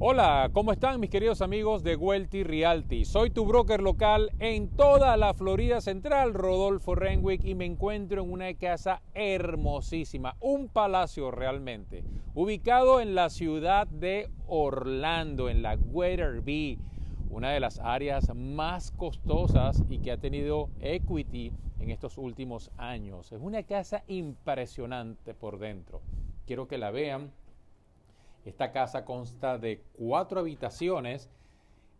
Hola, ¿cómo están mis queridos amigos de Welty Realty? Soy tu broker local en toda la Florida Central, Rodolfo Renwick, y me encuentro en una casa hermosísima, un palacio realmente, ubicado en la ciudad de Orlando, en la Weatherby, una de las áreas más costosas y que ha tenido equity en estos últimos años. Es una casa impresionante por dentro. Quiero que la vean esta casa consta de cuatro habitaciones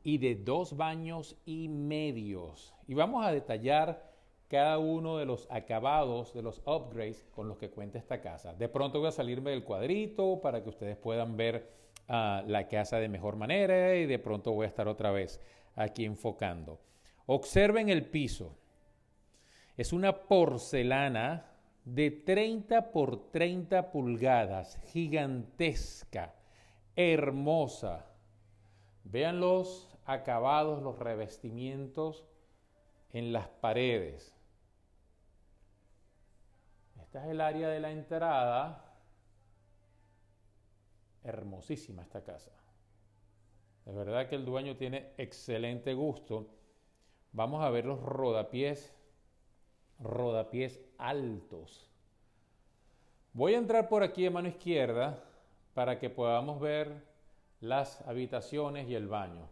y de dos baños y medios. Y vamos a detallar cada uno de los acabados, de los upgrades con los que cuenta esta casa. De pronto voy a salirme del cuadrito para que ustedes puedan ver ah, la casa de mejor manera y de pronto voy a estar otra vez aquí enfocando. Observen el piso. Es una porcelana de 30 por 30 pulgadas, gigantesca, hermosa. Vean los acabados, los revestimientos en las paredes. Esta es el área de la entrada. Hermosísima esta casa. Es verdad que el dueño tiene excelente gusto. Vamos a ver los rodapiés rodapiés altos. Voy a entrar por aquí de mano izquierda para que podamos ver las habitaciones y el baño.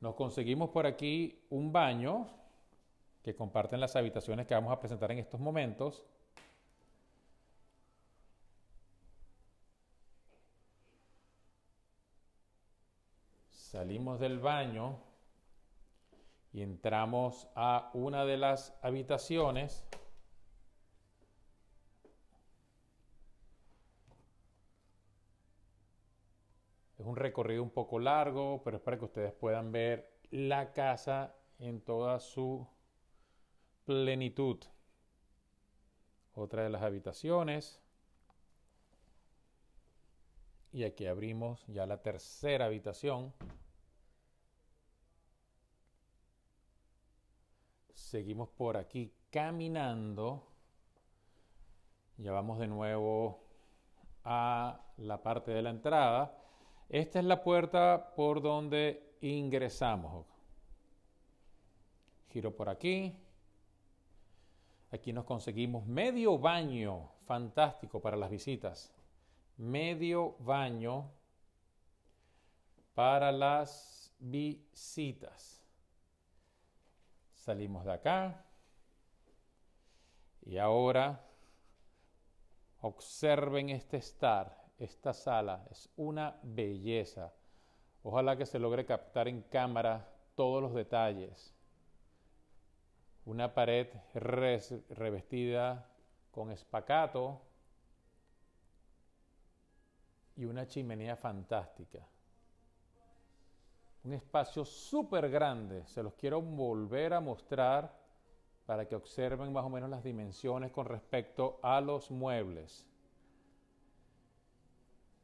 Nos conseguimos por aquí un baño que comparten las habitaciones que vamos a presentar en estos momentos. Salimos del baño y entramos a una de las habitaciones. Es un recorrido un poco largo, pero es para que ustedes puedan ver la casa en toda su plenitud. Otra de las habitaciones. Y aquí abrimos ya la tercera habitación. Seguimos por aquí caminando. Ya vamos de nuevo a la parte de la entrada. Esta es la puerta por donde ingresamos. Giro por aquí. Aquí nos conseguimos medio baño, fantástico para las visitas. Medio baño para las visitas. Salimos de acá. Y ahora observen este estar, esta sala. Es una belleza. Ojalá que se logre captar en cámara todos los detalles. Una pared revestida con espacato y una chimenea fantástica un espacio súper grande. Se los quiero volver a mostrar para que observen más o menos las dimensiones con respecto a los muebles.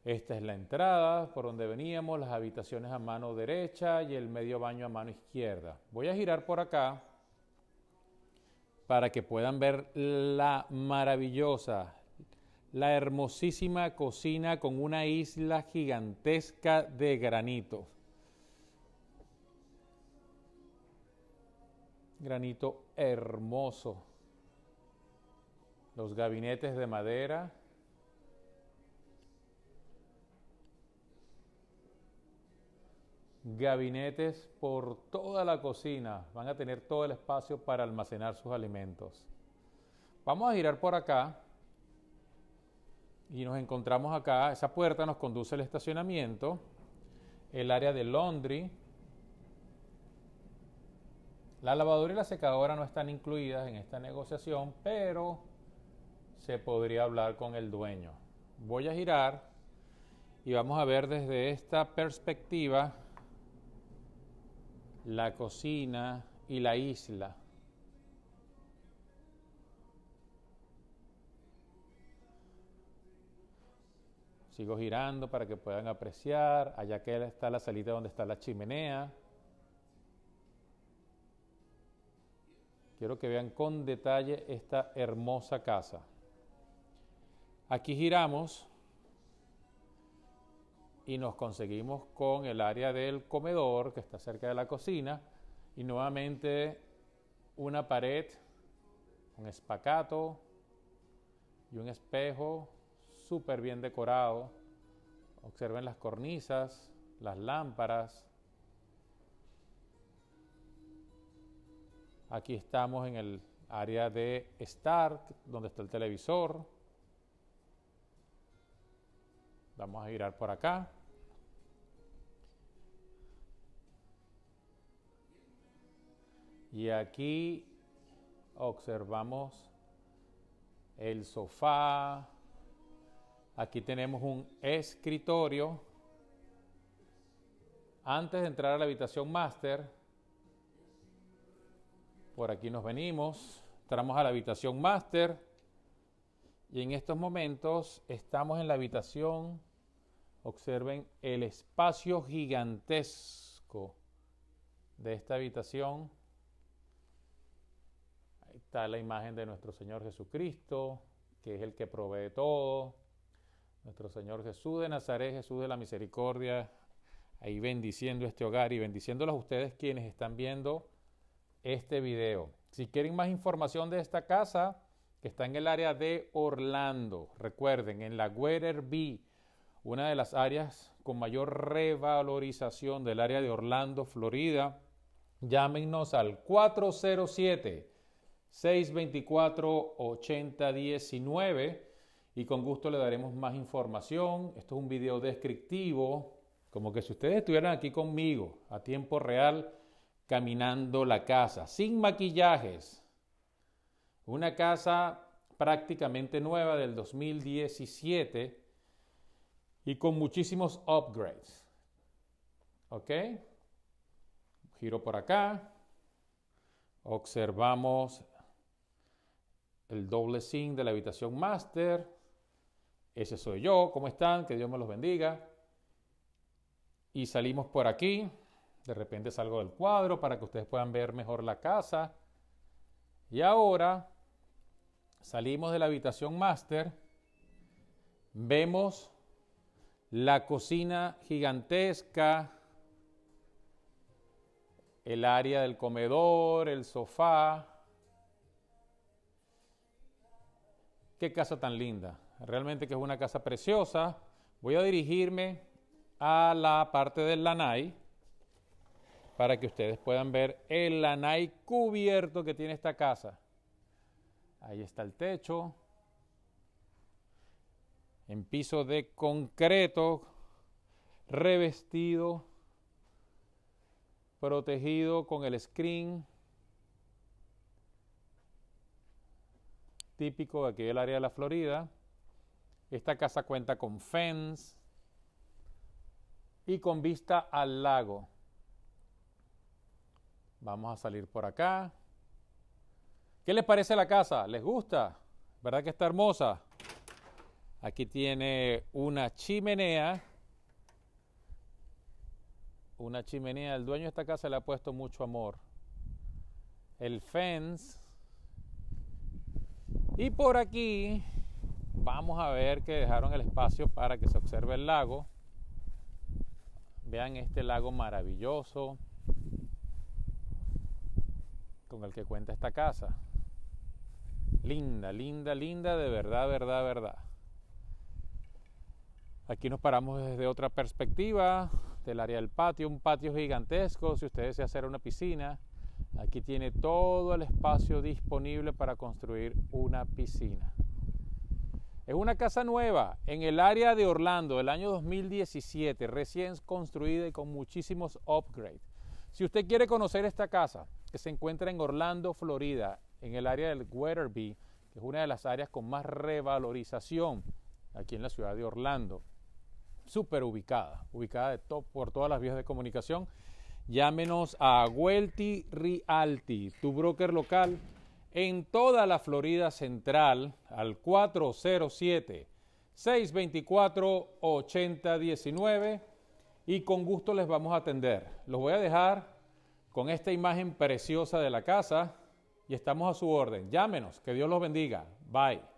Esta es la entrada por donde veníamos, las habitaciones a mano derecha y el medio baño a mano izquierda. Voy a girar por acá para que puedan ver la maravillosa, la hermosísima cocina con una isla gigantesca de granito. Granito hermoso. Los gabinetes de madera. gabinetes por toda la cocina. Van a tener todo el espacio para almacenar sus alimentos. Vamos a girar por acá y nos encontramos acá. Esa puerta nos conduce al estacionamiento, el área de laundry, la lavadora y la secadora no están incluidas en esta negociación, pero se podría hablar con el dueño. Voy a girar y vamos a ver desde esta perspectiva la cocina y la isla. Sigo girando para que puedan apreciar. Allá que está la salita donde está la chimenea. Quiero que vean con detalle esta hermosa casa. Aquí giramos y nos conseguimos con el área del comedor que está cerca de la cocina y nuevamente una pared, un espacato y un espejo súper bien decorado. Observen las cornisas, las lámparas, Aquí estamos en el área de Start, donde está el televisor. Vamos a girar por acá. Y aquí observamos el sofá. Aquí tenemos un escritorio. Antes de entrar a la habitación máster, por aquí nos venimos, entramos a la habitación máster y en estos momentos estamos en la habitación, observen el espacio gigantesco de esta habitación. Ahí está la imagen de nuestro Señor Jesucristo, que es el que provee todo. Nuestro Señor Jesús de Nazaret, Jesús de la Misericordia, ahí bendiciendo este hogar y bendiciéndolos a ustedes quienes están viendo este video. Si quieren más información de esta casa, que está en el área de Orlando, recuerden, en la Wetterby, una de las áreas con mayor revalorización del área de Orlando, Florida, llámenos al 407 624 8019 y con gusto le daremos más información. Esto es un video descriptivo, como que si ustedes estuvieran aquí conmigo a tiempo real, caminando la casa, sin maquillajes. Una casa prácticamente nueva del 2017 y con muchísimos upgrades. ¿Ok? Giro por acá. Observamos el doble zinc de la habitación master. Ese soy yo. ¿Cómo están? Que Dios me los bendiga. Y salimos por aquí. De repente salgo del cuadro para que ustedes puedan ver mejor la casa. Y ahora salimos de la habitación máster. Vemos la cocina gigantesca, el área del comedor, el sofá. Qué casa tan linda. Realmente que es una casa preciosa. Voy a dirigirme a la parte del lanai para que ustedes puedan ver el lanai cubierto que tiene esta casa. Ahí está el techo, en piso de concreto, revestido, protegido con el screen típico de aquí del área de la Florida. Esta casa cuenta con fence y con vista al lago. Vamos a salir por acá. ¿Qué les parece la casa? ¿Les gusta? ¿Verdad que está hermosa? Aquí tiene una chimenea. Una chimenea. El dueño de esta casa le ha puesto mucho amor. El fence. Y por aquí vamos a ver que dejaron el espacio para que se observe el lago. Vean este lago maravilloso con el que cuenta esta casa. Linda, linda, linda, de verdad, verdad, verdad. Aquí nos paramos desde otra perspectiva, del área del patio, un patio gigantesco, si usted desea hacer una piscina, aquí tiene todo el espacio disponible para construir una piscina. Es una casa nueva en el área de Orlando del año 2017, recién construida y con muchísimos upgrades. Si usted quiere conocer esta casa, que se encuentra en Orlando, Florida, en el área del Wetherby, que es una de las áreas con más revalorización aquí en la ciudad de Orlando, súper ubicada, ubicada por todas las vías de comunicación. Llámenos a Welty Realty, tu broker local en toda la Florida Central al 407 624 8019 y con gusto les vamos a atender. Los voy a dejar con esta imagen preciosa de la casa y estamos a su orden. Llámenos, que Dios los bendiga. Bye.